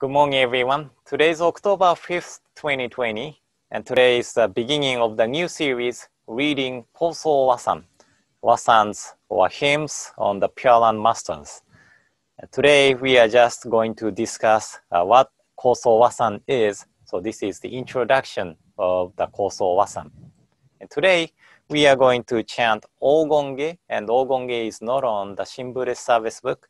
Good morning, everyone. Today is October 5th, 2020, and today is the beginning of the new series, Reading Poso Wasan, Wasans or Hymns on the Land Masters. today, we are just going to discuss uh, what Koso Wasan is. So this is the introduction of the Koso Wasan. And today, we are going to chant Ogonge, and Ogonge is not on the Shimbure service book,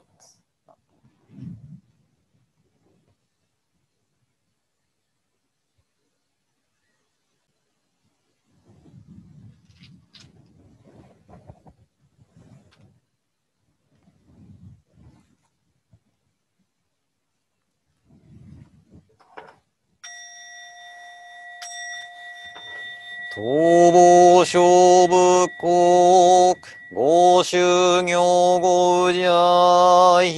消防勝負国、ご修行ごじゃい、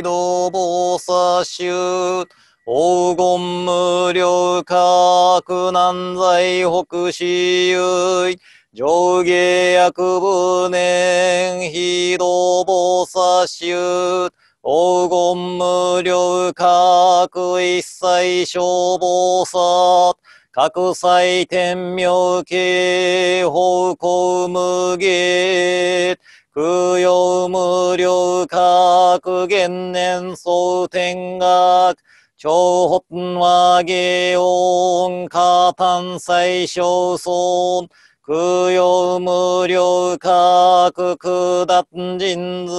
ひどぼさしゅ黄金無料格難罪北死ゆい、上下役部年、ひどぼさしゅ黄金無量格一切消防さ、各祭天明記、方向無義、空用無料各元年総天学、超本和芸音、加丹最小尊、空用無料各九段人図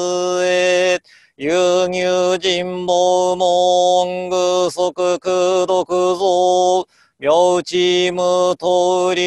へ、有入人望文具即空読像、明知無通林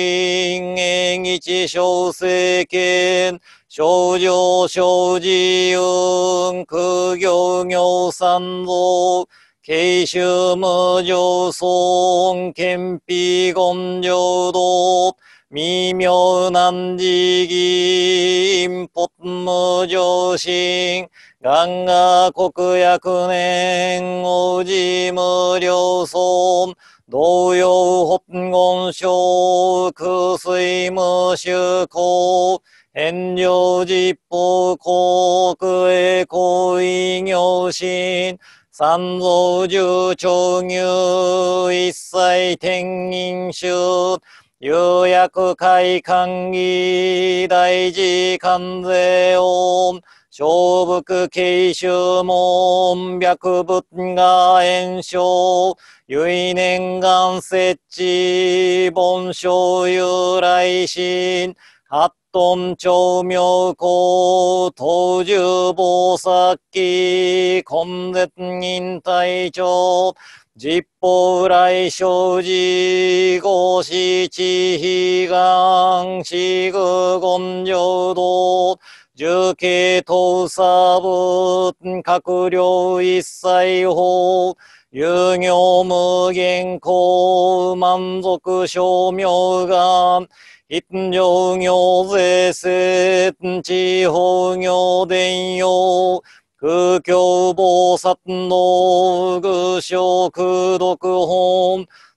縁一小聖剣、少女少自運苦行行三蔵、慶州無常尊、憲辟根上道、未明難事銀、ポ無常心、願が国役年、王子無良尊、同様本言症、空水無修行、炎上実法公、苦栄行為行心、三蔵十長牛、一切天人衆、有薬会館議、大事関税音、小仏慶州門白仏が炎症、唯念願設置、盆章由来心、八トン長明公、東十坊殺記、根絶忍隊長、十法来生寺、五四地悲願、四愚根上道、重慶とうさ閣僚一切法、有業無限公、満足証明が、一条業税制、地方業伝用、空境防殺の具象空読本、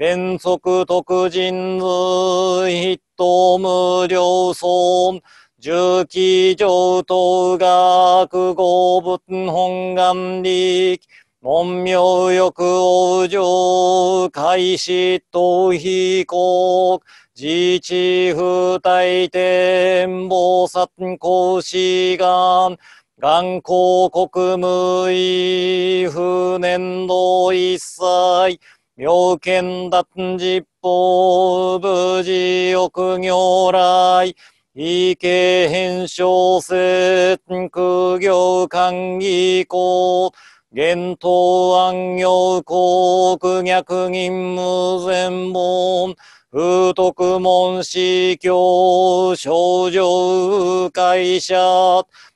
連続特人図一等無料尊、重機上等学合仏本願力文明欲往生開始等飛行、自治不退天望殺行志願眼光国務医不年度一切妙見脱実法無事欲行来。意見変小説苦行官議行。言当暗行苦逆任務全門。風徳門司教少女会社。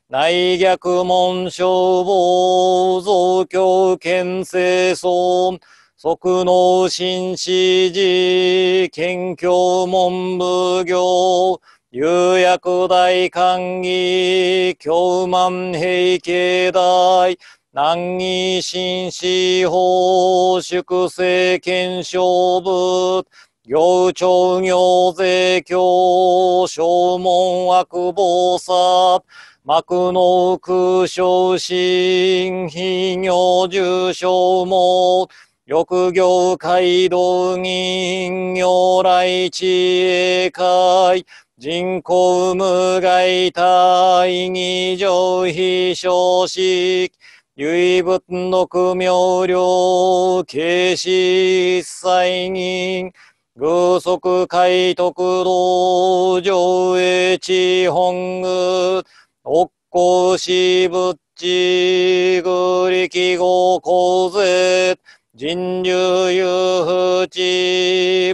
内逆門消防増強建成村。即能新史寺、県教文部行、有薬大官議、京万平経大、南義新史法、粛清検証部、行長行税教、正門悪防作、幕の空昇進、非行重症も、欲行街道人魚来地会人口無害大義上非少識唯物の苦妙量形式災人偶速、海徳道上越地本具奥行し仏地ちぐ後記号人流有知、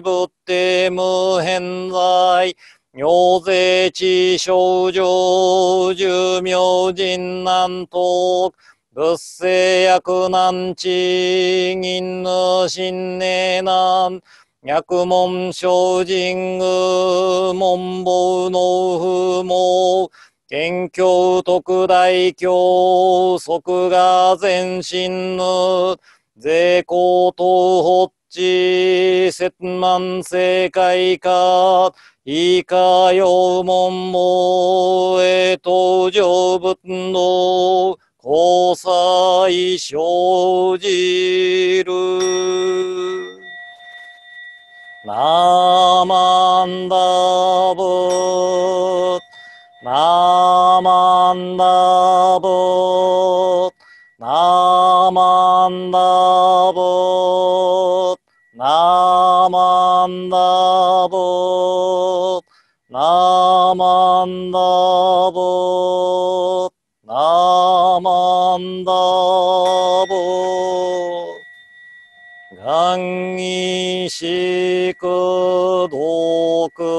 仏定無偏在、尿税地症状、寿命人難東、仏性薬難地、銀の神念難、薬門精進具、門房農夫毛、研究特大教、即が全身ぬ、税高東法地、節満正解か、いかようもんも、えと上仏の、交際生じる。なまんだぶンダボナマンダボナマンダボ願意しく毒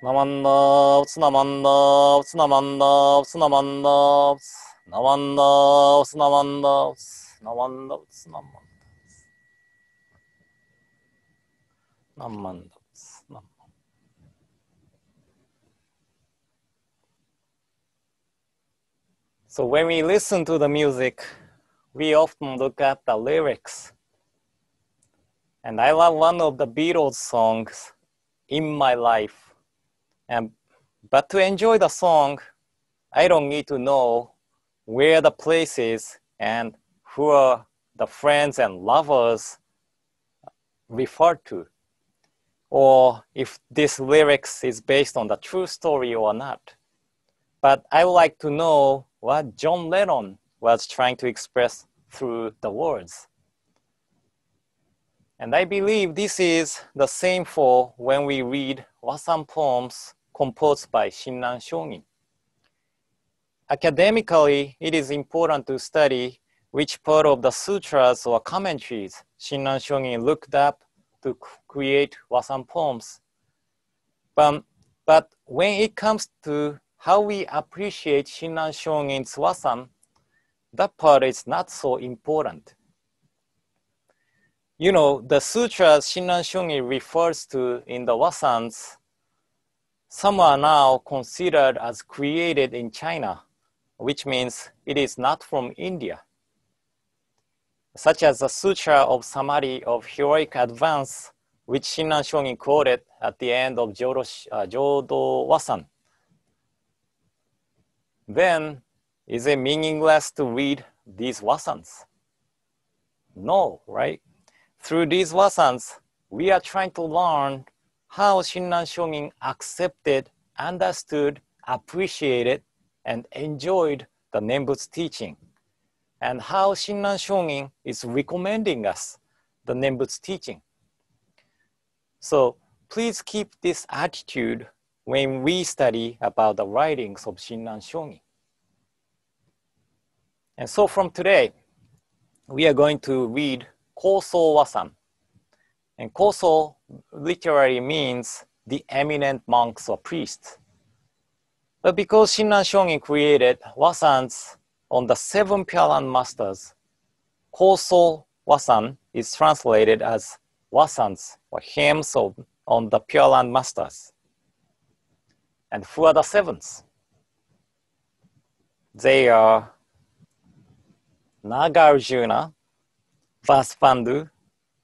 ナマンダーツナマンダーツナマンダーツナマンダーツナマンダーツナマンダーツナマンダーツナマンダーツナマンダーツナマンダーツ So when we listen to the music, we often look at the lyrics. And I love one of the Beatles songs, In My Life. And, um, but to enjoy the song, I don't need to know where the place is and who are the friends and lovers referred to, or if this lyrics is based on the true story or not. But I would like to know what John Lennon was trying to express through the words. And I believe this is the same for when we read some poems composed by Shinran Shonin. Academically, it is important to study which part of the sutras or commentaries Shinran Shonin looked up to create wasan poems. But, but when it comes to how we appreciate Shinran Shonin's wasan, that part is not so important. You know, the sutras Shinran Shonin refers to in the wasans some are now considered as created in China, which means it is not from India, such as the Sutra of Samadhi of Heroic Advance, which Shinran Shonin quoted at the end of Jodo, uh, Jodo Wasan. Then, is it meaningless to read these wasans? No, right? Through these wasans, we are trying to learn how Shinran Shomin accepted, understood, appreciated, and enjoyed the Nembut's teaching, and how Shinran Shomin is recommending us the Nembut's teaching. So please keep this attitude when we study about the writings of Shinran Shonin. And so from today, we are going to read Koso Wasan, and Koso literally means the eminent monks or priests. But because Shinran Shonin created wasans on the seven Pure Land masters, Koso wasan is translated as wasans or hymns on the Pure Land masters. And who are the sevens? They are Nagarjuna, Vaspandu,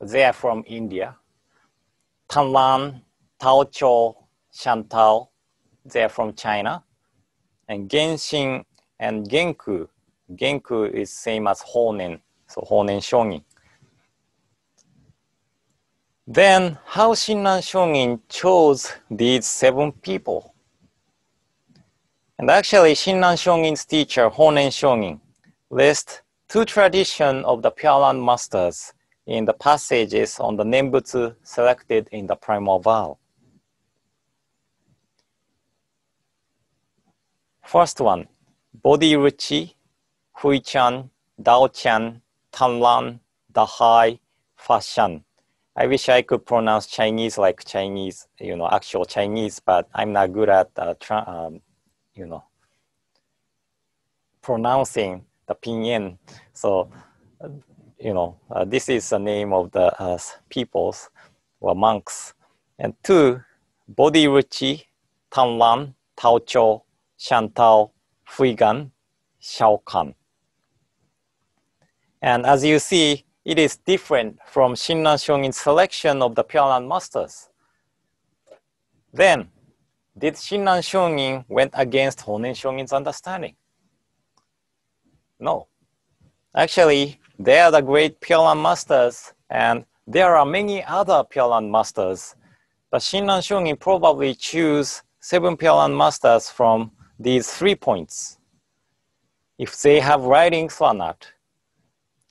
they are from India. Tanlan, Tao Cho, they are from China. And Genshin and Genku, Genku is same as Honen, so Honen Shonin. Then how Shinran Shonin chose these seven people. And actually Shinran Shonin's teacher, Honen Shonin, lists two traditions of the Pure Land Masters in the passages on the Nembutsu selected in the primal vow. First one, Bodhiruchi, Huichan, Daochan, Tanlan, Dahai, Fashan. I wish I could pronounce Chinese like Chinese, you know, actual Chinese, but I'm not good at, uh, um, you know, pronouncing the pinyin. So you know, uh, this is the name of the uh, peoples or monks. And two, Bodhiruchi, Tanlan, Taocho, Shantao, Fuigan, Shao And as you see, it is different from Shinran Shonin's selection of the Pure Land Masters. Then, did Shinran Shonin went against Honen Shonin's understanding? No. Actually, they are the great Pialan masters, and there are many other Pialan masters. But Shinran Shungi probably choose seven Pialan masters from these three points. If they have writings or not,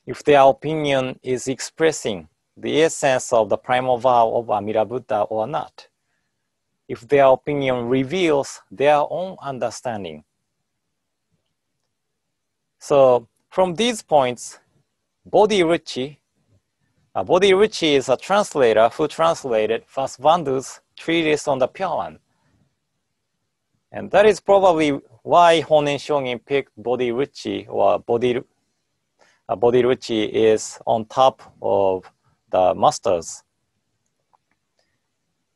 if their opinion is expressing the essence of the primal vow of Amida Buddha or not, if their opinion reveals their own understanding. So from these points, Bodhi Ruchi. Uh, Bodhi Ruchi is a translator who translated Vasubandhu's treatise on the Pure One. And that is probably why Honen Shongin picked Bodhi Ruchi or Bodhi, uh, Bodhi Ruchi is on top of the masters.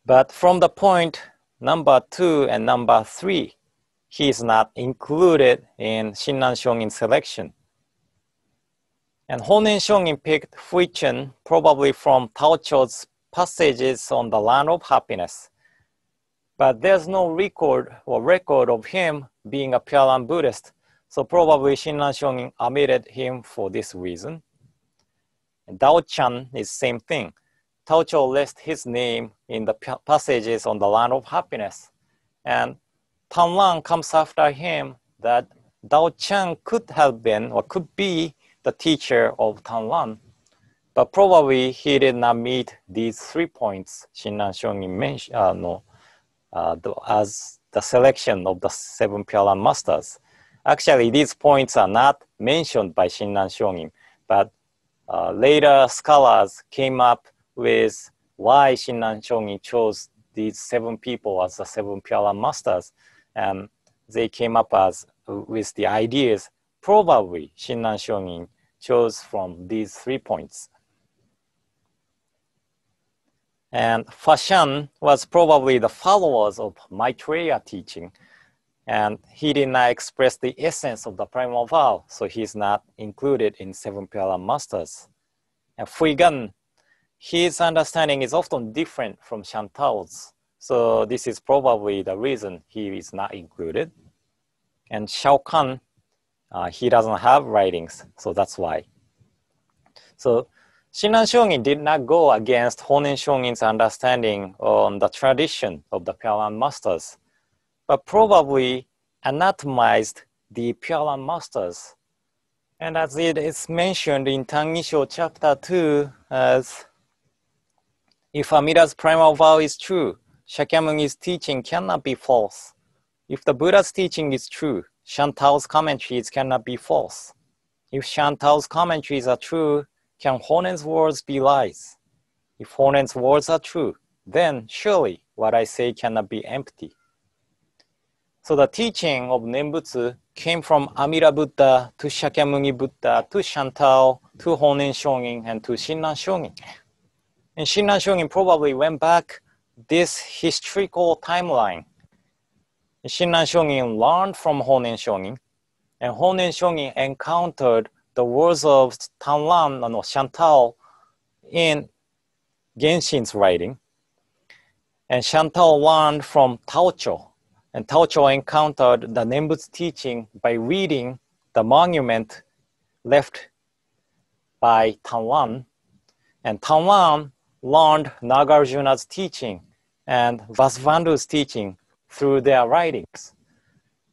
But from the point number two and number three, he is not included in Shinran Shogin's selection. And Honen Shongin picked Huichen probably from Tao Cho's passages on the land of happiness. But there's no record or record of him being a Pure Land Buddhist, so probably Shinran Shongin omitted him for this reason. And Chan is same thing. Tao Cho lists his name in the passages on the land of happiness. And Tan Lan comes after him that Dao Chan could have been or could be the teacher of Tanlan, but probably he did not meet these three points Shinran Shonin mentioned uh, no, uh, the, as the selection of the seven Piala masters. Actually, these points are not mentioned by Shinran Shonin, but uh, later scholars came up with why Shinran Shonin chose these seven people as the seven Piala masters, and they came up as uh, with the ideas Probably Shinran Shonin chose from these three points. And Fashan was probably the followers of Maitreya teaching. And he did not express the essence of the primal vow, so he's not included in Seven Pillar Masters. And Fuigan, his understanding is often different from Shantao's, So this is probably the reason he is not included. And Shao Kahn uh, he doesn't have writings, so that's why. So Shinran Shonin did not go against Honen Shonin's understanding on the tradition of the Pure Land Masters, but probably anatomized the Pure Land Masters. And as it is mentioned in Tangisho chapter 2, as if Amida's primal vow is true, Shakyamuni's teaching cannot be false. If the Buddha's teaching is true, Chantal's commentaries cannot be false. If Chantal's commentaries are true, can Honen's words be lies? If Honen's words are true, then surely what I say cannot be empty. So the teaching of Nembutsu came from Amida Buddha to Shakyamuni Buddha to Chantal to Honen Shongin and to Shinran Shongin. And Shinran Shongin probably went back this historical timeline Shinran Shonin learned from Honen Shonin, and Honen Shonin encountered the words of Tanlan and Shantao in Genshin's writing. And Shantao learned from Taocho, and Taocho encountered the Nembutsu teaching by reading the monument left by Tanlan. And Tanlan learned Nagarjuna's teaching and Vasvandu's teaching through their writings.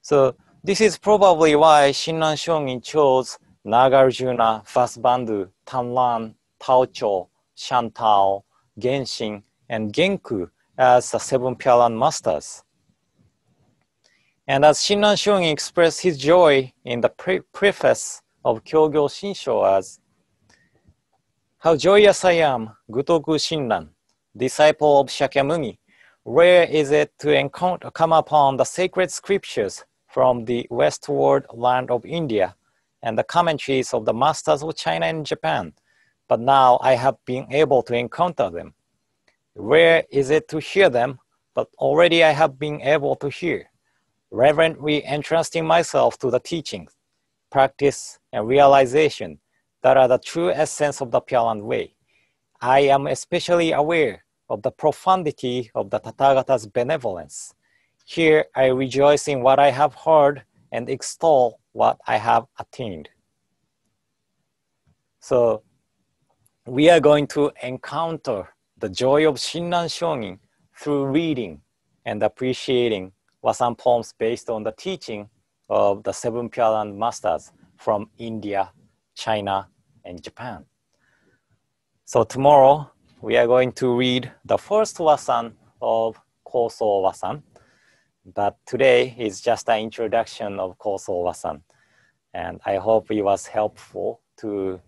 So this is probably why Shinran Shonin chose Nagarjuna, Vasubandhu, Tanlan, Taocho, Shantao, Genshin, and Genku as the seven Pialan masters. And as Shinran Shonin expressed his joy in the pre preface of Kyogyo Shinsho as, How joyous I am, Gutoku Shinran, disciple of Shakyamuni, Rare is it to encounter, come upon the sacred scriptures from the westward land of India and the commentaries of the masters of China and Japan, but now I have been able to encounter them. Rare is it to hear them, but already I have been able to hear, reverently entrusting myself to the teachings, practice, and realization that are the true essence of the Pure Land Way. I am especially aware of the profundity of the Tathagata's benevolence. Here I rejoice in what I have heard and extol what I have attained. So we are going to encounter the joy of Shinran Shonin through reading and appreciating Wasan poems based on the teaching of the seven Pure Land masters from India, China, and Japan. So tomorrow we are going to read the first wasan of Koso wasan. But today is just an introduction of Koso wasan. And I hope it was helpful to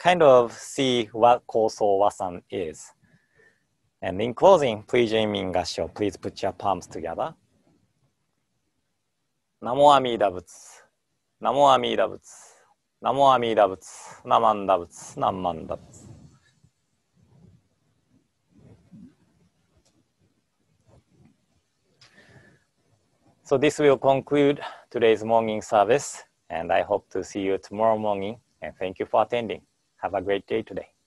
kind of see what Koso wasan is. And in closing, please join me in Gassho. Please put your palms together. Namo Amida Butsu. Namo Amida Butsu. Namo Amida Butsu. Namanda Butsu. Namanda Butsu. So this will conclude today's morning service, and I hope to see you tomorrow morning. And thank you for attending. Have a great day today.